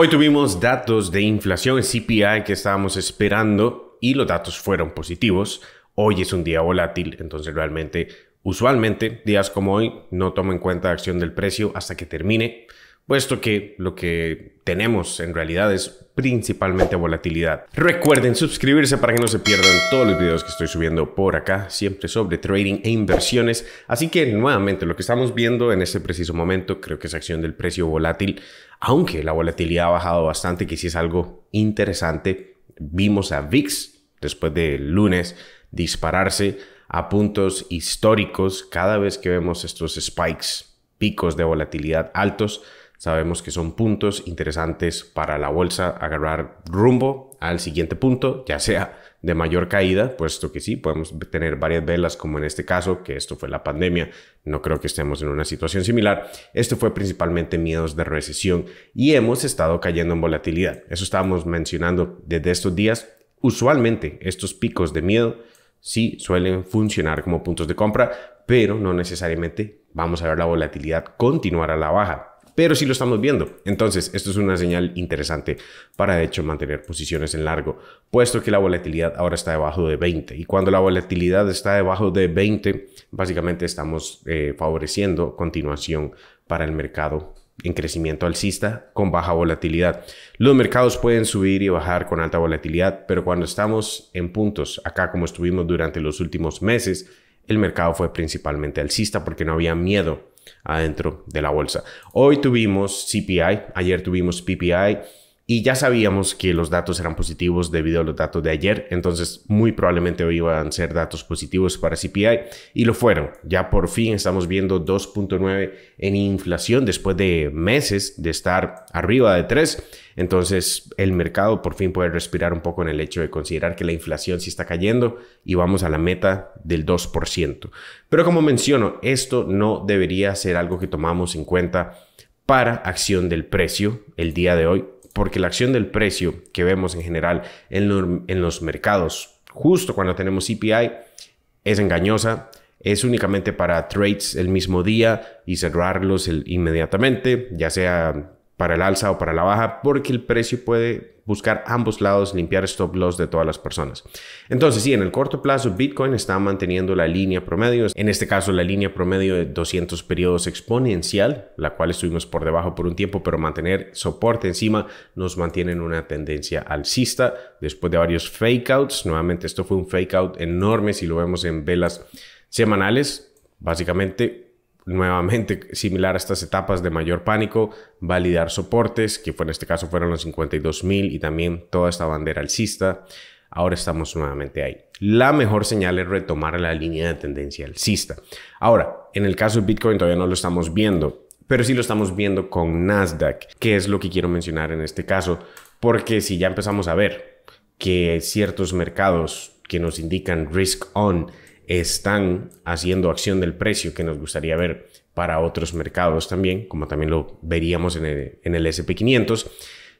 Hoy tuvimos datos de inflación, en CPI que estábamos esperando y los datos fueron positivos. Hoy es un día volátil, entonces realmente, usualmente, días como hoy no tomo en cuenta la acción del precio hasta que termine puesto que lo que tenemos en realidad es principalmente volatilidad. Recuerden suscribirse para que no se pierdan todos los videos que estoy subiendo por acá, siempre sobre trading e inversiones. Así que nuevamente lo que estamos viendo en este preciso momento creo que es acción del precio volátil, aunque la volatilidad ha bajado bastante, que sí es algo interesante. Vimos a VIX después del lunes dispararse a puntos históricos cada vez que vemos estos spikes, picos de volatilidad altos Sabemos que son puntos interesantes para la bolsa agarrar rumbo al siguiente punto, ya sea de mayor caída, puesto que sí, podemos tener varias velas, como en este caso, que esto fue la pandemia. No creo que estemos en una situación similar. Esto fue principalmente miedos de recesión y hemos estado cayendo en volatilidad. Eso estábamos mencionando desde estos días. Usualmente estos picos de miedo sí suelen funcionar como puntos de compra, pero no necesariamente vamos a ver la volatilidad continuar a la baja pero sí lo estamos viendo. Entonces, esto es una señal interesante para, de hecho, mantener posiciones en largo, puesto que la volatilidad ahora está debajo de 20. Y cuando la volatilidad está debajo de 20, básicamente estamos eh, favoreciendo continuación para el mercado en crecimiento alcista con baja volatilidad. Los mercados pueden subir y bajar con alta volatilidad, pero cuando estamos en puntos, acá como estuvimos durante los últimos meses, el mercado fue principalmente alcista porque no había miedo adentro de la bolsa. Hoy tuvimos CPI, ayer tuvimos PPI, y ya sabíamos que los datos eran positivos debido a los datos de ayer, entonces muy probablemente hoy iban a ser datos positivos para CPI y lo fueron. Ya por fin estamos viendo 2.9 en inflación después de meses de estar arriba de 3. Entonces el mercado por fin puede respirar un poco en el hecho de considerar que la inflación sí está cayendo y vamos a la meta del 2%. Pero como menciono, esto no debería ser algo que tomamos en cuenta para acción del precio el día de hoy porque la acción del precio que vemos en general en, los mercados justo cuando tenemos CPI es engañosa, es únicamente para trades el mismo día y cerrarlos inmediatamente, ya sea para el alza o para la baja, porque el precio puede buscar ambos lados, limpiar stop loss de todas las personas. Entonces, sí, en el corto plazo, Bitcoin está manteniendo la línea promedio, en este caso la línea promedio de 200 periodos exponencial, la cual estuvimos por debajo por un tiempo, pero mantener soporte encima nos mantiene en una tendencia alcista después de varios fakeouts Nuevamente, esto fue un fake enorme si lo vemos en velas semanales. Básicamente nuevamente similar a estas etapas de mayor pánico, validar soportes, que fue, en este caso fueron los 52.000 y también toda esta bandera alcista. Ahora estamos nuevamente ahí. La mejor señal es retomar la línea de tendencia alcista. Ahora, en el caso de Bitcoin todavía no lo estamos viendo, pero sí lo estamos viendo con Nasdaq, que es lo que quiero mencionar en este caso, porque si ya empezamos a ver que ciertos mercados que nos indican risk on están haciendo acción del precio que nos gustaría ver para otros mercados también, como también lo veríamos en el, en SP500,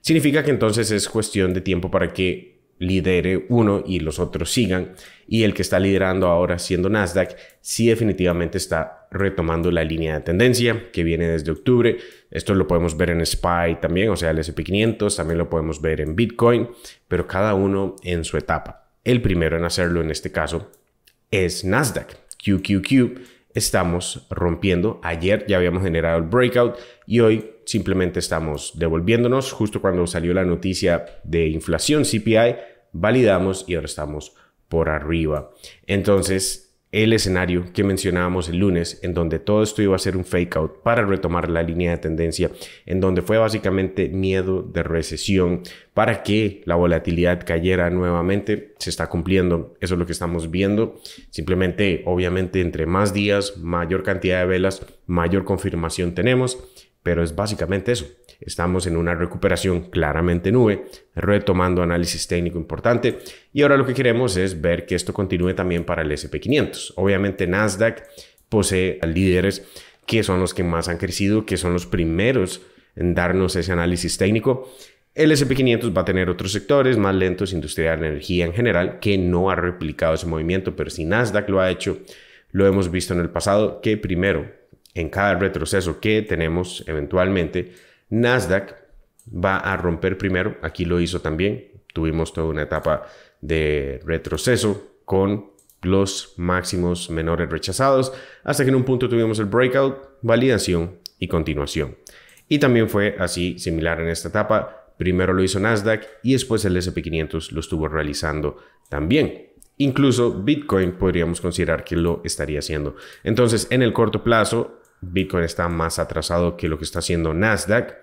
significa que entonces es cuestión de tiempo para que lidere uno y los otros sigan. Y el que está liderando ahora siendo Nasdaq, sí definitivamente está retomando la línea de tendencia que viene desde octubre. Esto lo podemos ver en SPY también, o sea, el SP500, también lo podemos ver en Bitcoin, pero cada uno en su etapa. El primero en hacerlo en este caso es Nasdaq. QQQ estamos rompiendo. Ayer ya habíamos generado el breakout y hoy simplemente estamos devolviéndonos. Justo cuando salió la noticia de inflación CPI, validamos y ahora estamos por arriba. Entonces, el escenario que mencionábamos el lunes, en donde todo esto iba a ser un fake out para retomar la línea de tendencia, en donde fue básicamente miedo de recesión para que la volatilidad cayera nuevamente, se está cumpliendo. Eso es lo que estamos viendo. Simplemente, obviamente, entre más días, mayor cantidad de velas, mayor confirmación tenemos, pero es básicamente eso. Estamos en una recuperación claramente nube, retomando análisis técnico importante y ahora lo que queremos es ver que esto continúe también para el SP500. Obviamente Nasdaq posee líderes que son los que más han crecido, que son los primeros en darnos ese análisis técnico. El SP500 va a tener otros sectores más lentos, industrial, energía en general, que no ha replicado ese movimiento, pero si Nasdaq lo ha hecho, lo hemos visto en el pasado, que primero, en cada retroceso que tenemos eventualmente, Nasdaq va a romper primero, aquí lo hizo también, tuvimos toda una etapa de retroceso con los máximos menores rechazados, hasta que en un punto tuvimos el breakout, validación y continuación. Y también fue así similar en esta etapa, primero lo hizo Nasdaq y después el SP500 lo estuvo realizando también. Incluso Bitcoin podríamos considerar que lo estaría haciendo. Entonces, en el corto plazo, Bitcoin está más atrasado que lo que está haciendo Nasdaq.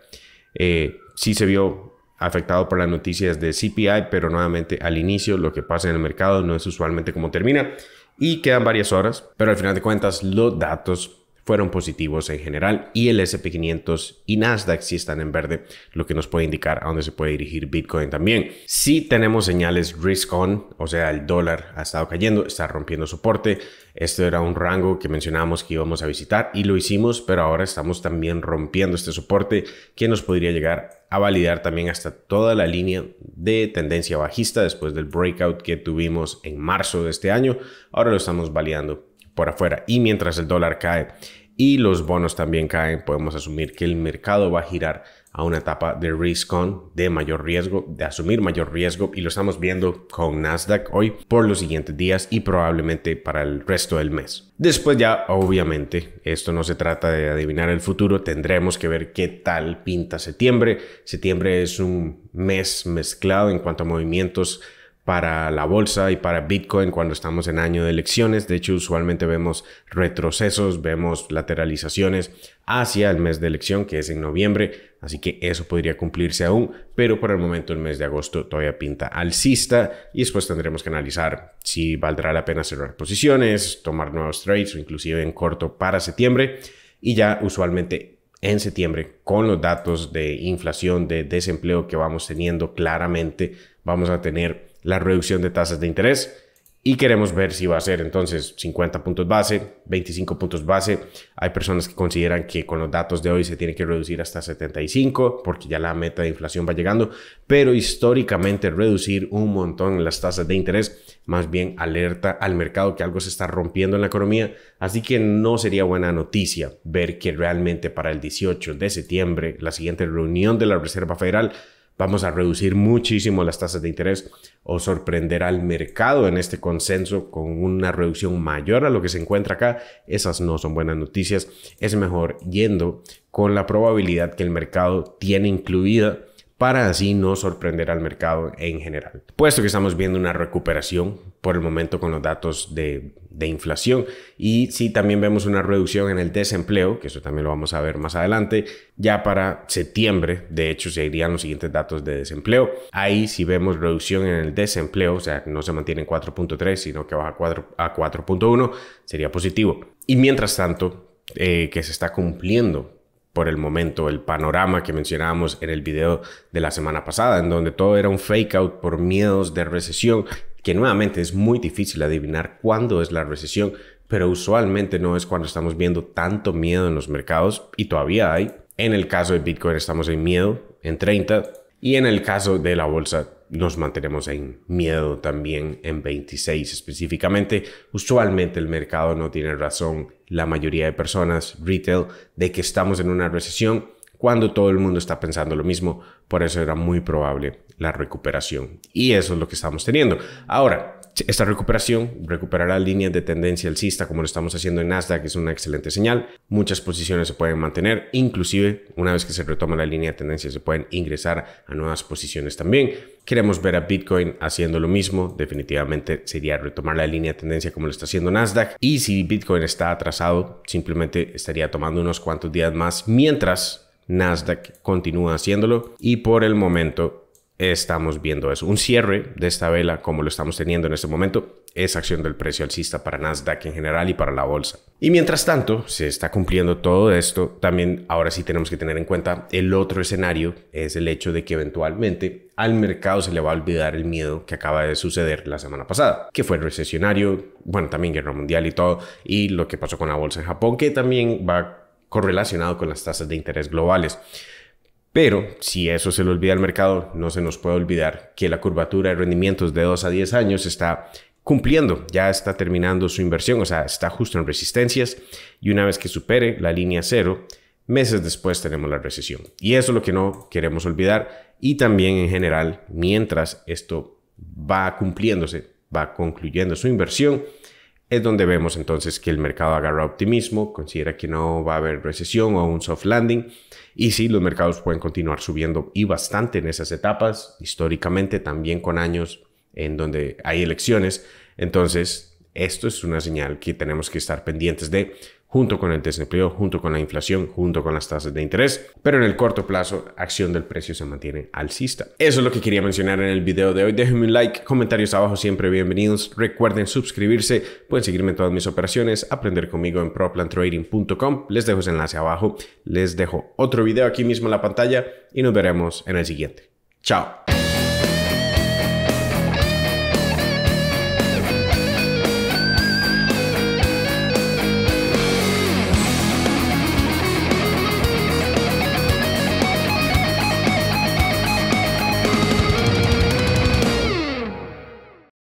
Eh, sí se vio afectado por las noticias de CPI, pero nuevamente al inicio lo que pasa en el mercado no es usualmente como termina y quedan varias horas, pero al final de cuentas los datos fueron positivos en general y el SP500 y Nasdaq sí están en verde, lo que nos puede indicar a dónde se puede dirigir Bitcoin también. Si tenemos señales risk on, o sea, el dólar ha estado cayendo, está rompiendo soporte. Esto era un rango que mencionábamos que íbamos a visitar y lo hicimos, pero ahora estamos también rompiendo este soporte que nos podría llegar a validar también hasta toda la línea de tendencia bajista después del breakout que tuvimos en marzo de este año. Ahora lo estamos validando por afuera. Y mientras el dólar cae y los bonos también caen, podemos asumir que el mercado va a girar a una etapa de risk on, de mayor riesgo, de asumir mayor riesgo y lo estamos viendo con Nasdaq hoy por los siguientes días y probablemente para el resto del mes. Después ya obviamente, esto no se trata de adivinar el futuro, tendremos que ver qué tal pinta septiembre. Septiembre es un mes mezclado en cuanto a movimientos para la bolsa y para Bitcoin cuando estamos en año de elecciones. De hecho, usualmente vemos retrocesos, vemos lateralizaciones hacia el mes de elección, que es en noviembre. Así que eso podría cumplirse aún, pero por el momento el mes de agosto todavía pinta alcista y después tendremos que analizar si valdrá la pena cerrar posiciones, tomar nuevos trades o inclusive en corto para septiembre. Y ya usualmente en septiembre con los datos de inflación, de desempleo que vamos teniendo claramente, vamos a tener la reducción de tasas de interés y queremos ver si va a ser entonces 50 puntos base, 25 puntos base. Hay personas que consideran que con los datos de hoy se tiene que reducir hasta 75 porque ya la meta de inflación va llegando, pero históricamente reducir un montón las tasas de interés más bien alerta al mercado que algo se está rompiendo en la economía, así que no sería buena noticia ver que realmente para el 18 de septiembre, la siguiente reunión de la Reserva Federal, vamos a reducir muchísimo las tasas de interés o sorprender al mercado en este consenso con una reducción mayor a lo que se encuentra acá, esas no son buenas noticias. Es mejor yendo con la probabilidad que el mercado tiene incluida para así no sorprender al mercado en general. Puesto que estamos viendo una recuperación por el momento con los datos de, inflación y si también vemos una reducción en el desempleo, que eso también lo vamos a ver más adelante, ya para septiembre, de hecho, se irían los siguientes datos de desempleo. Ahí si vemos reducción en el desempleo, o sea, no se mantiene en 4.3, sino que baja a 4.1, sería positivo. Y mientras tanto, eh, que se está cumpliendo por el momento el panorama que mencionábamos en el video de la semana pasada, en donde todo era un fake out por miedos de recesión, que nuevamente es muy difícil adivinar cuándo es la recesión, pero usualmente no es cuando estamos viendo tanto miedo en los mercados y todavía hay. En el caso de Bitcoin estamos en miedo, en 30, y en el caso de la bolsa nos mantenemos en miedo también en 26 específicamente. Usualmente el mercado no tiene razón, la mayoría de personas, retail, de que estamos en una recesión cuando todo el mundo está pensando lo mismo, por eso era muy probable la recuperación. Y eso es lo que estamos teniendo. Ahora, esta recuperación recuperará línea de tendencia alcista como lo estamos haciendo en Nasdaq, es una excelente señal. Muchas posiciones se pueden mantener, inclusive una vez que se retoma la línea de tendencia se pueden ingresar a nuevas posiciones también. Queremos ver a Bitcoin haciendo lo mismo, definitivamente sería retomar la línea de tendencia como lo está haciendo Nasdaq y si Bitcoin está atrasado, simplemente estaría tomando unos cuantos días más mientras Nasdaq continúa haciéndolo y por el momento estamos viendo eso. Un cierre de esta vela, como lo estamos teniendo en este momento, es acción del precio alcista para Nasdaq en general y para la bolsa. Y mientras tanto, se está cumpliendo todo esto, también ahora sí tenemos que tener en cuenta el otro escenario, es el hecho de que eventualmente al mercado se le va a olvidar el miedo que acaba de suceder la semana pasada, que fue el recesionario, bueno, también guerra mundial y todo, y lo que pasó con la bolsa en Japón, que también va correlacionado con las tasas de interés globales. Pero si eso se lo olvida el mercado, no se nos puede olvidar que la curvatura de rendimientos de 2 a 10 años está cumpliendo, ya está terminando su inversión, o sea, está justo en resistencias y una vez que supere la línea cero, meses después tenemos la recesión. Y eso es lo que no queremos olvidar y también en general, mientras esto va cumpliéndose, va concluyendo su inversión, es donde vemos entonces que el mercado agarra optimismo, considera que no va a haber recesión o un soft landing. Y sí, los mercados pueden continuar subiendo y bastante en esas etapas, históricamente también con años en donde hay elecciones. Entonces, esto es una señal que tenemos que estar pendientes de junto con el desempleo, junto con la inflación, junto con las tasas de interés, pero en el corto plazo, acción del precio se mantiene alcista. Eso es lo que quería mencionar en el video de hoy. Déjenme un like, comentarios abajo, siempre bienvenidos. Recuerden suscribirse, pueden seguirme en todas mis operaciones, aprender conmigo en proplantrading.com. Les dejo ese enlace abajo, les dejo otro video aquí mismo en la pantalla y nos veremos en el siguiente. Chao.